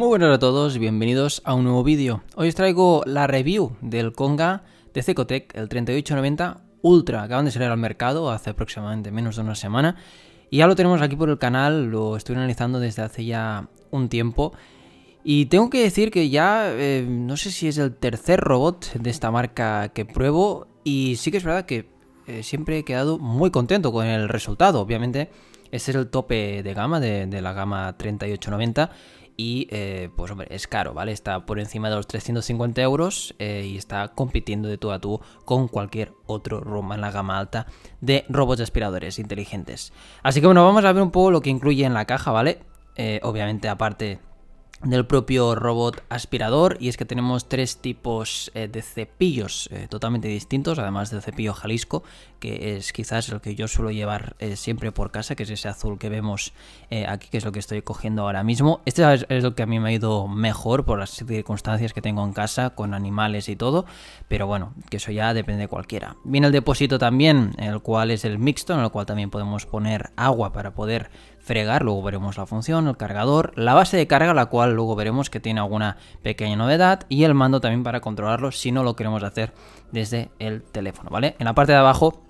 Muy buenas a todos, y bienvenidos a un nuevo vídeo. Hoy os traigo la review del Conga de Cecotec, el 3890 Ultra. Acaban de salir al mercado hace aproximadamente menos de una semana. Y ya lo tenemos aquí por el canal, lo estoy analizando desde hace ya un tiempo. Y tengo que decir que ya, eh, no sé si es el tercer robot de esta marca que pruebo. Y sí que es verdad que eh, siempre he quedado muy contento con el resultado, obviamente. Este es el tope de gama de, de la gama 3890 y eh, pues hombre, es caro, ¿vale? Está por encima de los 350 euros eh, y está compitiendo de tú a tú con cualquier otro robot en la gama alta de robots aspiradores inteligentes. Así que bueno, vamos a ver un poco lo que incluye en la caja, ¿vale? Eh, obviamente aparte del propio robot aspirador y es que tenemos tres tipos eh, de cepillos eh, totalmente distintos además del cepillo Jalisco que es quizás el que yo suelo llevar eh, siempre por casa que es ese azul que vemos aquí que es lo que estoy cogiendo ahora mismo este es, es, lo que a mí me ha ido mejor por las circunstancias que tengo en casa con animales y todo pero bueno que eso ya depende de cualquiera viene el depósito también el cual es el mixto en el cual también podemos poner agua para poder fregar, luego veremos la función, el cargador, la base de carga, la cual luego veremos que tiene alguna pequeña novedad, y el mando también para controlarlo si no lo queremos hacer desde el teléfono, ¿vale? En la parte de abajo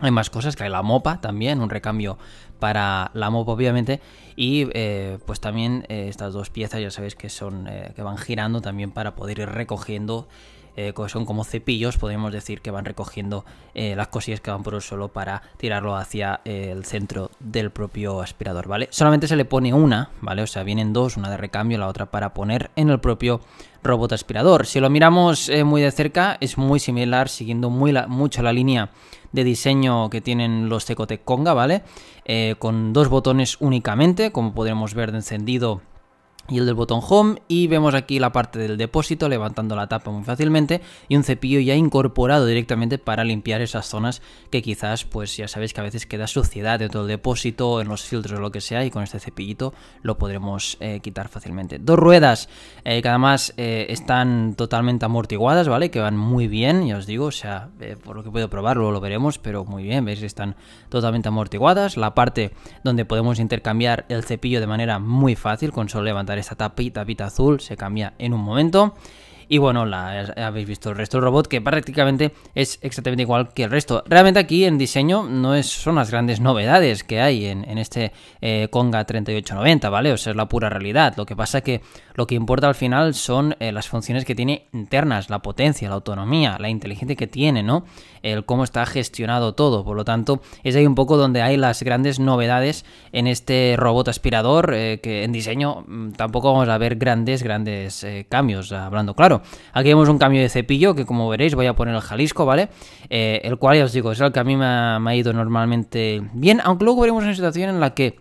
hay más cosas, que hay la mopa también, un recambio para la mopa obviamente, y eh, pues también eh, estas dos piezas ya sabéis que son, eh, que van girando también para poder ir recogiendo eh, son como cepillos, podríamos decir que van recogiendo eh, las cosillas que van por el suelo para tirarlo hacia eh, el centro del propio aspirador, ¿vale? Solamente se le pone una, ¿vale? O sea, vienen dos, una de recambio, y la otra para poner en el propio robot aspirador. Si lo miramos muy de cerca, es muy similar, siguiendo muy mucho la línea de diseño que tienen los Tecotec Conga, ¿vale? con dos botones únicamente, como podemos ver de encendido y el del botón Home y vemos aquí la parte del depósito levantando la tapa muy fácilmente y un cepillo ya incorporado directamente para limpiar esas zonas que quizás pues ya sabéis que a veces queda suciedad dentro del depósito, en los filtros o lo que sea y con este cepillito lo podremos eh, quitar fácilmente. Dos ruedas eh, que además eh, están totalmente amortiguadas, ¿vale? Que van muy bien, ya os digo, o sea, por lo que puedo probarlo lo veremos, pero muy bien, veis están totalmente amortiguadas. La parte donde podemos intercambiar el cepillo de manera muy fácil con solo levantar esa esta tapita, tapita azul, se cambia en un momento. Y bueno, habéis visto el resto del robot, que prácticamente es exactamente igual que el resto. Realmente aquí en diseño no es, son las grandes novedades que hay en, este eh, Conga 3890, ¿vale? O sea, es la pura realidad. Lo que pasa que lo que importa al final son eh, las funciones que tiene internas, la potencia, la autonomía, la inteligencia que tiene, ¿no? El cómo está gestionado todo. Por lo tanto, es ahí un poco donde hay las grandes novedades en este robot aspirador, eh, que en diseño mm, tampoco vamos a ver grandes, grandes cambios, hablando claro. Aquí vemos un cambio de cepillo que como veréis voy a poner el Jalisco, ¿vale? Eh, el cual ya os digo, es el que a mí me ha ido normalmente bien, aunque luego veremos una situación en la que,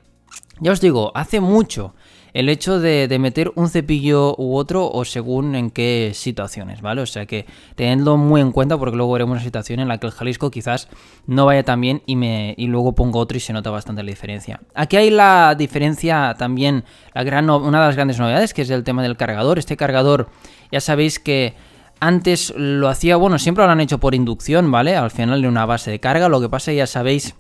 ya os digo, hace mucho el hecho de, meter un cepillo u otro o según en qué situaciones, ¿vale? O sea que tenedlo muy en cuenta porque luego veremos una situación en la que el Jalisco quizás no vaya tan bien y, me, y luego pongo otro y se nota bastante la diferencia. Aquí hay la diferencia también, la gran, una de las grandes novedades que es el tema del cargador. Este cargador ya sabéis que... Antes lo hacía, bueno, siempre lo han hecho por inducción, ¿vale? Al final de una base de carga. Lo que pasa, ya sabéis,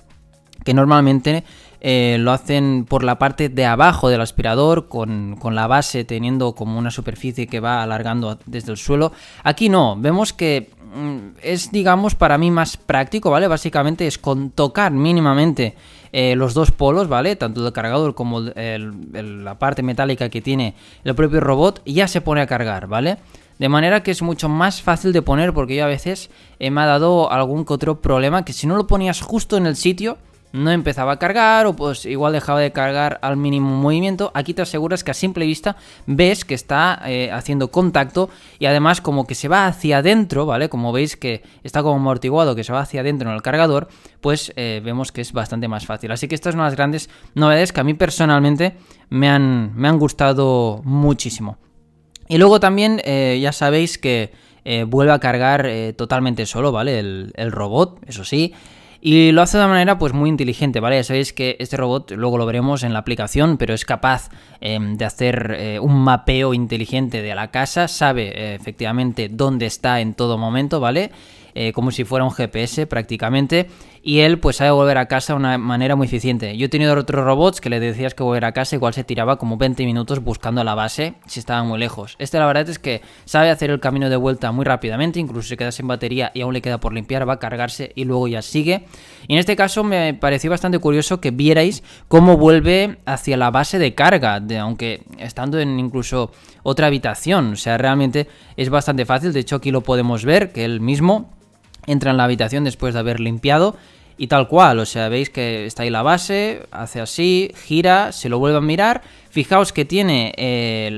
que normalmente eh, lo hacen por la parte de abajo del aspirador, con, la base teniendo como una superficie que va alargando desde el suelo. Aquí no, vemos que mm, es, digamos, para mí más práctico, ¿vale? Básicamente es con tocar mínimamente eh, los dos polos, ¿vale? Tanto el cargador como la parte metálica que tiene el propio robot, ya se pone a cargar, ¿vale? De manera que es mucho más fácil de poner porque yo a veces eh, me ha dado algún otro problema que si no lo ponías justo en el sitio no empezaba a cargar o pues igual dejaba de cargar al mínimo movimiento. Aquí te aseguras que a simple vista ves que está eh, haciendo contacto y además como que se va hacia adentro, ¿vale? Como veis que está como amortiguado, que se va hacia adentro en el cargador, pues eh, vemos que es bastante más fácil. Así que estas son las grandes novedades que a mí personalmente me han, me han gustado muchísimo. Y luego también eh, ya sabéis que vuelve a cargar totalmente solo, ¿vale? El, el robot, eso sí. Y lo hace de una manera pues muy inteligente, ¿vale? Ya sabéis que este robot, luego lo veremos en la aplicación, pero es capaz em, de hacer eh, un mapeo inteligente de la casa, sabe eh, efectivamente dónde está en todo momento, ¿vale? Eh, como si fuera un GPS prácticamente y él pues sabe volver a casa de una manera muy eficiente. Yo he tenido otros robots que le decías que volver a casa, igual se tiraba como 20 minutos buscando la base si estaba muy lejos. Este la verdad es que sabe hacer el camino de vuelta muy rápidamente, incluso si queda sin batería y aún le queda por limpiar, va a cargarse y luego ya sigue. Y en este caso me pareció bastante curioso que vierais cómo vuelve hacia la base de carga, de, aunque estando en incluso otra habitación. O sea, realmente es bastante fácil, de hecho aquí lo podemos ver, que él mismo entra en la habitación después de haber limpiado y tal cual, o sea, veis que está ahí la base, hace así, gira, se lo vuelve a mirar, fijaos que tiene eh,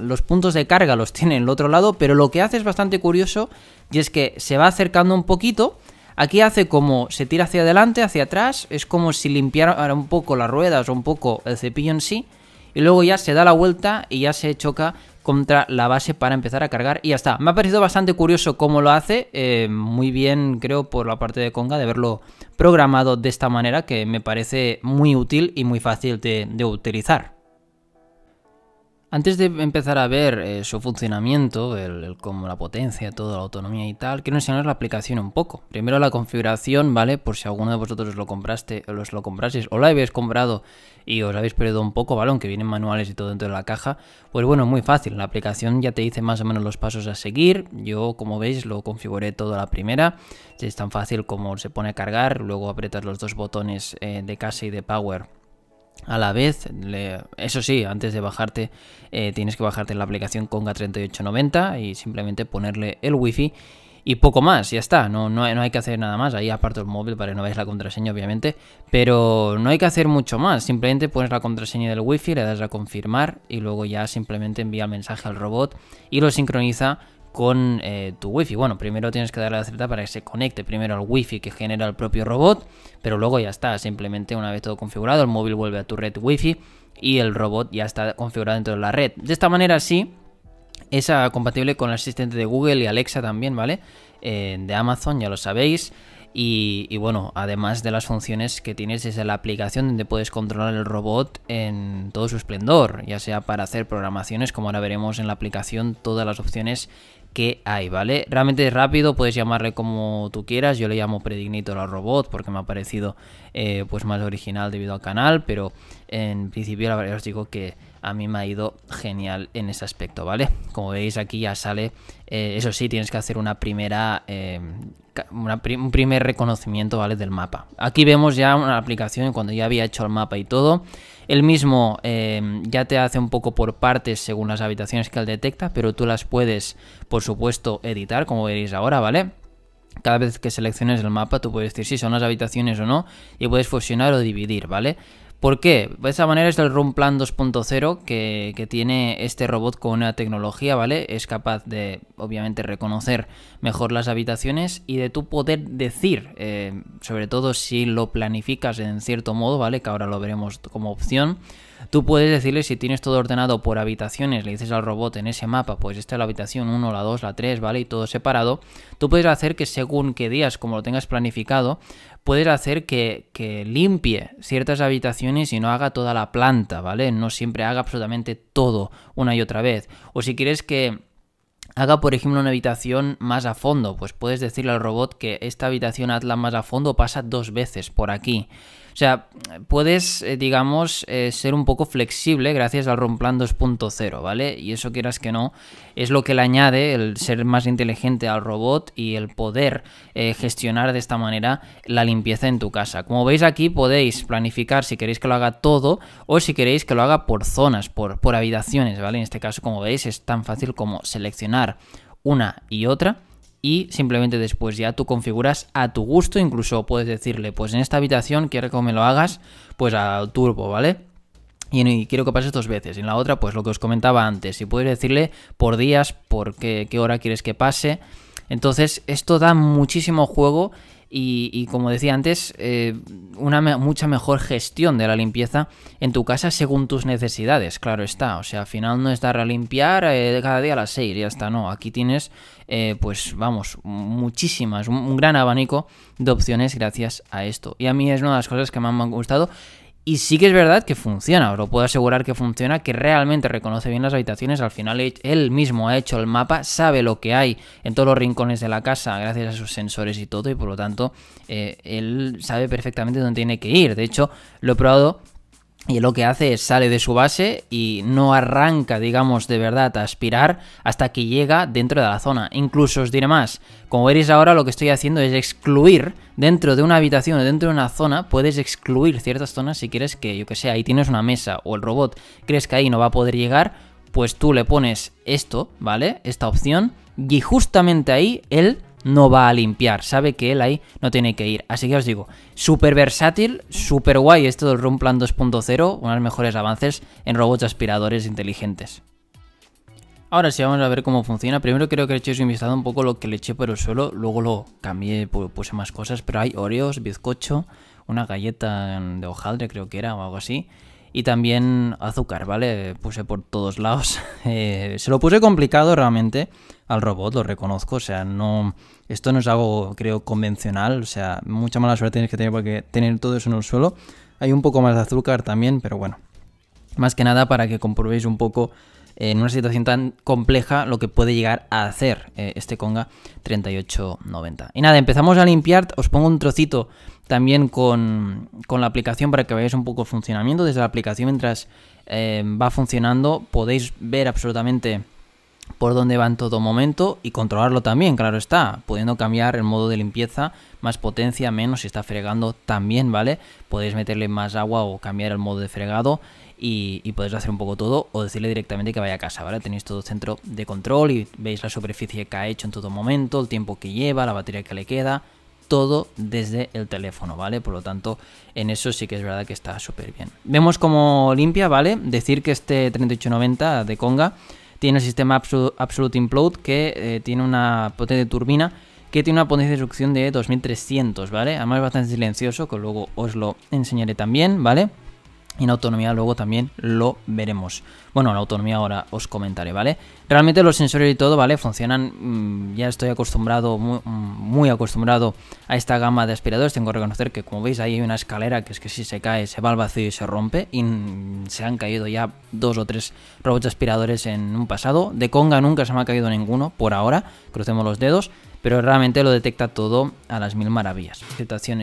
los puntos de carga, los tiene en el otro lado, pero lo que hace es bastante curioso y es que se va acercando un poquito, aquí hace como se tira hacia adelante, hacia atrás, es como si limpiara un poco las ruedas o un poco el cepillo en sí, y luego ya se da la vuelta y ya se choca contra la base para empezar a cargar y ya está. Me ha parecido bastante curioso cómo lo hace, eh, muy bien creo por la parte de Conga de haberlo programado de esta manera que me parece muy útil y muy fácil de utilizar. Antes de empezar a ver eh, su funcionamiento, el, como la potencia, toda la autonomía y tal, quiero enseñaros la aplicación un poco. Primero la configuración, ¿vale? Por si alguno de vosotros lo compraste, os lo o la habéis comprado y os habéis perdido un poco, ¿vale? Aunque vienen manuales y todo dentro de la caja. Pues bueno, muy fácil. La aplicación ya te dice más o menos los pasos a seguir. Yo, como veis, lo configuré todo a la primera. Es tan fácil como se pone a cargar, luego aprietas los dos botones eh, de casa y de power a la vez, eso sí, antes de bajarte, eh, tienes que bajarte la aplicación Conga3890 y simplemente ponerle el wifi y poco más, ya está, no, no, no, hay que hacer nada más, ahí aparto el móvil para que no veáis la contraseña obviamente, pero no hay que hacer mucho más, simplemente pones la contraseña del wifi, le das a confirmar y luego ya simplemente envía el mensaje al robot y lo sincroniza con eh, tu wifi. Bueno, primero tienes que darle a aceptar para que se conecte primero al wifi que genera el propio robot, pero luego ya está, simplemente una vez todo configurado, el móvil vuelve a tu red wifi y el robot ya está configurado dentro de la red. De esta manera sí, es ah, compatible con el asistente de Google y Alexa también, ¿vale? Eh, de Amazon, ya lo sabéis. Y, y, bueno, además de las funciones que tienes desde la aplicación donde puedes controlar el robot en todo su esplendor, ya sea para hacer programaciones, como ahora veremos en la aplicación, todas las opciones que hay, ¿vale? Realmente es rápido, puedes llamarle como tú quieras, yo le llamo predignito al robot porque me ha parecido eh, pues más original debido al canal, pero en principio la verdad os digo que a mí me ha ido genial en ese aspecto, ¿vale? Como veis aquí ya sale, eh, eso sí, tienes que hacer una primera, eh, un primer reconocimiento, ¿vale? Del mapa. Aquí vemos ya una aplicación cuando ya había hecho el mapa y todo, el mismo eh, ya te hace un poco por partes según las habitaciones que él detecta, pero tú las puedes, por supuesto, editar, como veréis ahora, ¿vale? Cada vez que selecciones el mapa, tú puedes decir si son las habitaciones o no, y puedes fusionar o dividir, ¿vale? ¿Por qué? De esa manera es el Plan 2.0 que, tiene este robot con una tecnología, ¿vale? Es capaz de, obviamente, reconocer mejor las habitaciones y de tú poder decir, eh, sobre todo si lo planificas en cierto modo, ¿vale? Que ahora lo veremos como opción. Tú puedes decirle si tienes todo ordenado por habitaciones, le dices al robot en ese mapa, pues esta es la habitación 1, la 2, la 3, ¿vale? Y todo separado. Tú puedes hacer que según qué días, como lo tengas planificado, Puedes hacer que, limpie ciertas habitaciones y no haga toda la planta, ¿vale? No siempre haga absolutamente todo una y otra vez. O si quieres que haga, por ejemplo, una habitación más a fondo, pues puedes decirle al robot que esta habitación hazla más a fondo pasa dos veces por aquí. O sea, puedes, eh, digamos, eh, ser un poco flexible gracias al Romplan 2.0, ¿vale? Y eso quieras que no, es lo que le añade el ser más inteligente al robot y el poder eh, gestionar de esta manera la limpieza en tu casa. Como veis aquí podéis planificar si queréis que lo haga todo o si queréis que lo haga por zonas, por, por habitaciones, ¿vale? En este caso, como veis, es tan fácil como seleccionar una y otra y simplemente después ya tú configuras a tu gusto, incluso puedes decirle, pues en esta habitación quiero que me lo hagas pues al turbo, ¿vale? y, quiero que pase dos veces. En la otra, pues lo que os comentaba antes, y puedes decirle por días, por qué, qué hora quieres que pase entonces, esto da muchísimo juego y, como decía antes, eh, una mucha mejor gestión de la limpieza en tu casa según tus necesidades, claro está. O sea, al final no es dar a limpiar eh, cada día a las 6, ya está, no. Aquí tienes, eh, pues vamos, muchísimas, un, gran abanico de opciones gracias a esto. Y a mí es una de las cosas que más me han gustado. Y sí que es verdad que funciona, os lo puedo asegurar que funciona, que realmente reconoce bien las habitaciones. Al final e- él mismo ha hecho el mapa, sabe lo que hay en todos los rincones de la casa gracias a sus sensores y todo, y por lo tanto eh, él sabe perfectamente dónde tiene que ir. De hecho, lo he probado y lo que hace es sale de su base y no arranca, digamos, de verdad a aspirar hasta que llega dentro de la zona. Incluso os diré más, como veréis ahora lo que estoy haciendo es excluir dentro de una habitación o dentro de una zona, puedes excluir ciertas zonas si quieres que, yo que sé, ahí tienes una mesa o el robot crees que ahí no va a poder llegar, pues tú le pones esto, ¿vale? Esta opción y justamente ahí él no va a limpiar, sabe que él ahí no tiene que ir. Así que os digo, súper versátil, súper guay esto del Plan 2.0, uno de los mejores avances en robots aspiradores inteligentes. Ahora sí, vamos a ver cómo funciona. Primero creo que le echéis un vistazo un poco lo que le eché por el suelo, luego lo cambié, puse más cosas, pero hay oreos, bizcocho, una galleta de hojaldre creo que era o algo así y también azúcar, ¿vale? Puse por todos lados. Eh, se lo puse complicado realmente al robot, lo reconozco. O sea, no. Esto no es algo, creo, convencional. O sea, mucha mala suerte tienes que tener porque tener todo eso en el suelo. Hay un poco más de azúcar también, pero bueno. Más que nada para que comprobéis un poco eh, en una situación tan compleja lo que puede llegar a hacer eh, este Conga 3890. Y nada, empezamos a limpiar. Os pongo un trocito también con, la aplicación para que veáis un poco el funcionamiento. Desde la aplicación mientras eh, va funcionando podéis ver absolutamente por dónde va en todo momento y controlarlo también, claro está, pudiendo cambiar el modo de limpieza, más potencia, menos, si está fregando también, ¿vale? Podéis meterle más agua o cambiar el modo de fregado y, y, podéis hacer un poco todo o decirle directamente que vaya a casa, ¿vale? Tenéis todo centro de control y veis la superficie que ha hecho en todo momento, el tiempo que lleva, la batería que le queda, todo desde el teléfono, ¿vale? Por lo tanto, en eso sí que es verdad que está súper bien. Vemos como limpia, ¿vale? Decir que este 3890 de Conga tiene el sistema Absolute Implode que eh, tiene una potencia de turbina que tiene una potencia de succión de 2300, ¿vale? Además bastante silencioso, que luego os lo enseñaré también, ¿vale? vale y en autonomía luego también lo veremos. Bueno, la autonomía ahora os comentaré, ¿vale? Realmente los sensores y todo, ¿vale? Funcionan, mm, ya estoy acostumbrado, mm, muy, acostumbrado a esta gama de aspiradores. Tengo que reconocer que como veis ahí hay una escalera que es que si se cae se va al vacío y se rompe. Y mm, se han caído ya dos o tres robots aspiradores en un pasado. De Conga nunca se me ha caído ninguno por ahora, crucemos los dedos pero realmente lo detecta todo a las mil maravillas.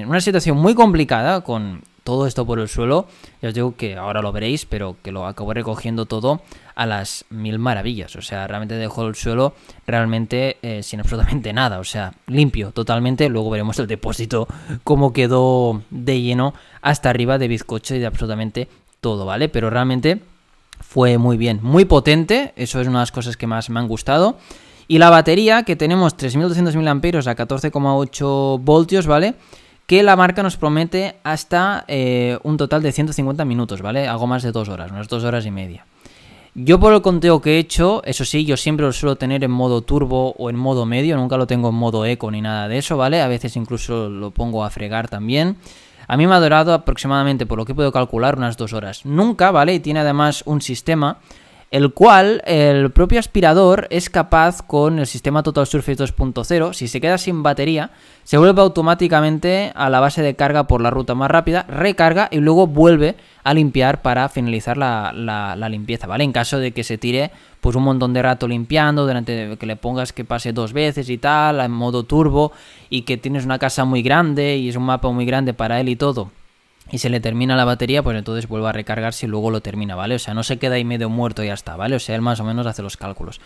una situación muy complicada con todo esto por el suelo. Ya os digo que ahora lo veréis, pero que lo acabo recogiendo todo a las mil maravillas. O sea, realmente dejó el suelo realmente eh, sin absolutamente nada. O sea, limpio totalmente. Luego veremos el depósito cómo quedó de lleno hasta arriba de bizcocho y de absolutamente todo, ¿vale? Pero realmente fue muy bien, muy potente. Eso es una de las cosas que más me han gustado. Y la batería, que tenemos 3.200 mil amperios a 14,8 voltios, ¿vale? vale que la marca nos promete hasta eh, un total de 150 minutos, ¿vale? Algo más de dos horas, unas dos horas y media. Yo por el conteo que he hecho, eso sí, yo siempre lo suelo tener en modo turbo o en modo medio, nunca lo tengo en modo eco ni nada de eso, ¿vale? A veces incluso lo pongo a fregar también. A mí me ha durado aproximadamente, por lo que puedo calcular, unas dos horas. Nunca, ¿vale? Y tiene además un sistema el cual el propio aspirador es capaz con el sistema Total Surface 2.0, si se queda sin batería, se vuelve automáticamente a la base de carga por la ruta más rápida, recarga y luego vuelve a limpiar para finalizar la, limpieza, ¿vale? En caso de que se tire pues un montón de rato limpiando, durante que le pongas que pase dos veces y tal, en modo turbo, y que tienes una casa muy grande y es un mapa muy grande para él y todo y se le termina la batería, pues entonces vuelve a recargarse y luego lo termina, ¿vale? O sea, no se queda ahí medio muerto y ya está, ¿vale? O sea, él más o menos hace los cálculos.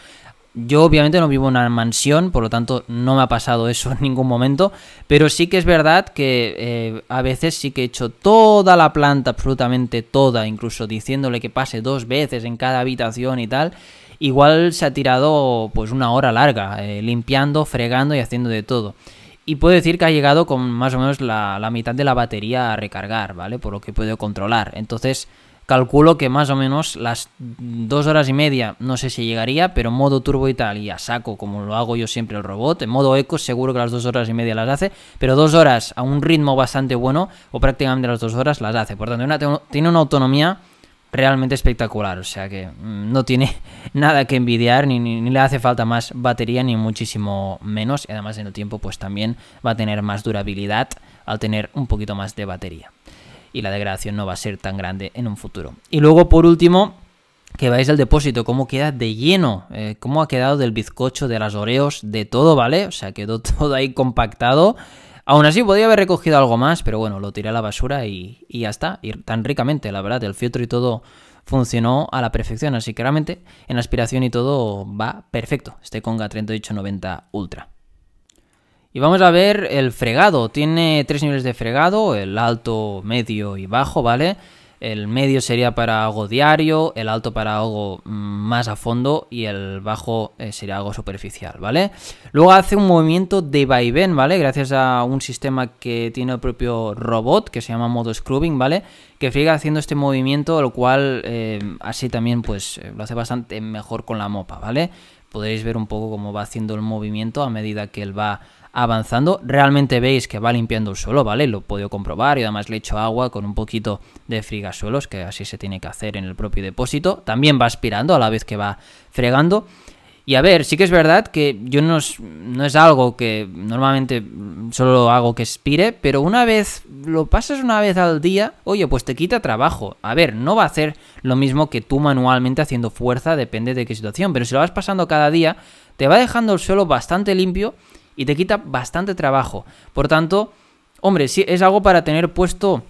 Yo obviamente no vivo en una mansión, por lo tanto no me ha pasado eso en ningún momento, pero sí que es verdad que eh, a veces sí que he hecho toda la planta, absolutamente toda, incluso diciéndole que pase dos veces en cada habitación y tal. Igual se ha tirado pues una hora larga, eh, limpiando, fregando y haciendo de todo. Y puedo decir que ha llegado con más o menos la, mitad de la batería a recargar, ¿vale? Por lo que puedo controlar. Entonces, calculo que más o menos las dos horas y media, no sé si llegaría, pero modo turbo y tal, y a saco, como lo hago yo siempre el robot. En modo eco, seguro que las dos horas y media las hace, pero dos horas a un ritmo bastante bueno, o prácticamente las dos horas las hace. Por tanto, tiene una autonomía realmente espectacular. O sea que mm, no tiene nada que envidiar, ni, le hace falta más batería, ni muchísimo menos. Y además en el tiempo, pues también va a tener más durabilidad al tener un poquito más de batería. Y la degradación no va a ser tan grande en un futuro. Y luego, por último, que veáis el depósito, cómo queda de lleno, eh, cómo ha quedado del bizcocho, de las oreos, de todo, ¿vale? O sea, quedó todo ahí compactado. Aún así podía haber recogido algo más, pero bueno, lo tiré a la basura y, y ya está. Y tan ricamente, la verdad, el filtro y todo funcionó a la perfección, así que realmente en aspiración y todo va perfecto, este Conga 3890 Ultra. Y vamos a ver el fregado, tiene tres niveles de fregado, el alto, medio y bajo, ¿vale? el medio sería para algo diario, el alto para algo mm, más a fondo y el bajo eh, sería algo superficial, ¿vale? Luego hace un movimiento de vaivén, ¿vale? Gracias a un sistema que tiene el propio robot, que se llama modo scrubbing, ¿vale? Que sigue haciendo este movimiento, lo cual eh, así también pues eh, lo hace bastante mejor con la mopa, ¿vale? Podréis ver un poco cómo va haciendo el movimiento a medida que él va avanzando. Realmente veis que va limpiando el suelo, ¿vale? Lo he podido comprobar y además le he hecho agua con un poquito de frigasuelos, que así se tiene que hacer en el propio depósito. También va aspirando a la vez que va fregando. Y a ver, sí que es verdad que yo no es, algo que normalmente solo hago que expire, pero una vez lo pasas una vez al día, oye, pues te quita trabajo. A ver, no va a hacer lo mismo que tú manualmente haciendo fuerza, depende de qué situación, pero si lo vas pasando cada día, te va dejando el suelo bastante limpio y te quita bastante trabajo. Por tanto, hombre, si es algo para tener puesto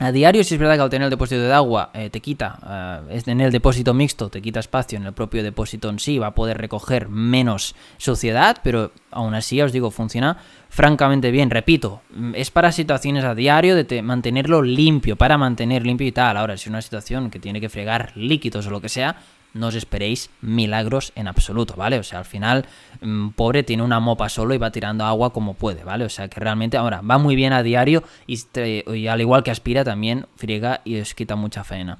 a diario, si es verdad que al tener el depósito de agua eh, te quita, eh, es en el depósito mixto te quita espacio, en el propio depósito en sí va a poder recoger menos suciedad, pero aún así, os digo, funciona francamente bien. Repito, mm, es para situaciones a diario de mantenerlo limpio, para mantener limpio y tal. Ahora, si es una situación que tiene que fregar líquidos o lo que sea, no os esperéis milagros en absoluto, ¿vale? O sea, al final, mm, pobre tiene una mopa solo y va tirando agua como puede, ¿vale? O sea, que realmente ahora va muy bien a diario y, al igual que aspira también friega y os quita mucha faena.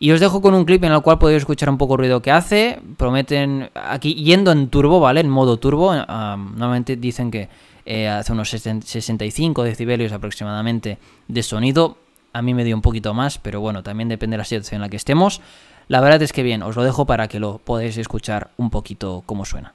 Y os dejo con un clip en el cual podéis escuchar un poco el ruido que hace. Prometen aquí yendo en turbo, ¿vale? En modo turbo. Eh, ah, normalmente dicen que eh, hace unos 65 decibelios aproximadamente de sonido. A mí me dio un poquito más, pero bueno, también depende de la situación en la que estemos. La verdad es que bien, os lo dejo para que lo podáis escuchar un poquito como suena.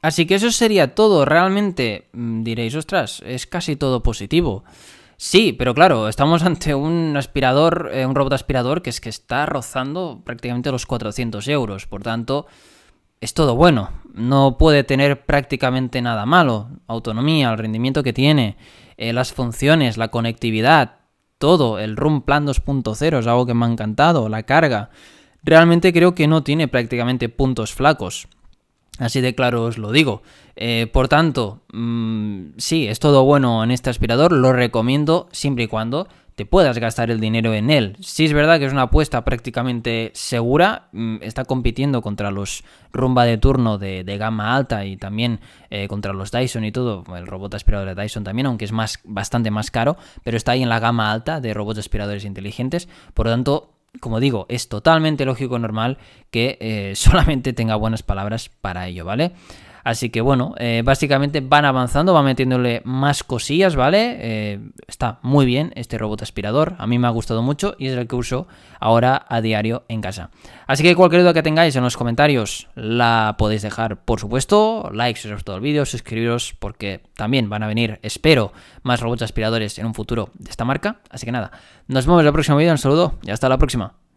Así que eso sería todo. Realmente mm, diréis, ostras, es casi todo positivo. Sí, pero claro, estamos ante un aspirador, eh, un robot aspirador que es que está rozando prácticamente los 400 euros. Por tanto, es todo bueno. No puede tener prácticamente nada malo. Autonomía, el rendimiento que tiene, eh, las funciones, la conectividad, todo. El Room Plan 2.0 es algo que me ha encantado. La carga. Realmente creo que no tiene prácticamente puntos flacos. Así de claro os lo digo. Eh, por tanto, mm, sí, es todo bueno en este aspirador, lo recomiendo siempre y cuando te puedas gastar el dinero en él. Sí es verdad que es una apuesta prácticamente segura, mm, está compitiendo contra los rumba de turno de, gama alta y también eh, contra los Dyson y todo, el robot aspirador de Dyson también, aunque es más, bastante más caro, pero está ahí en la gama alta de robots aspiradores inteligentes, por lo tanto como digo, es totalmente lógico y normal que eh, solamente tenga buenas palabras para ello, ¿vale? Así que bueno, eh, básicamente van avanzando, van metiéndole más cosillas, ¿vale? Eh, está muy bien este robot aspirador, a mí me ha gustado mucho y es el que uso ahora a diario en casa. Así que cualquier duda que tengáis en los comentarios la podéis dejar, por supuesto, like si os ha el vídeo, suscribiros porque también van a venir, espero, más robots aspiradores en un futuro de esta marca. Así que nada, nos vemos en el próximo vídeo, un saludo y hasta la próxima.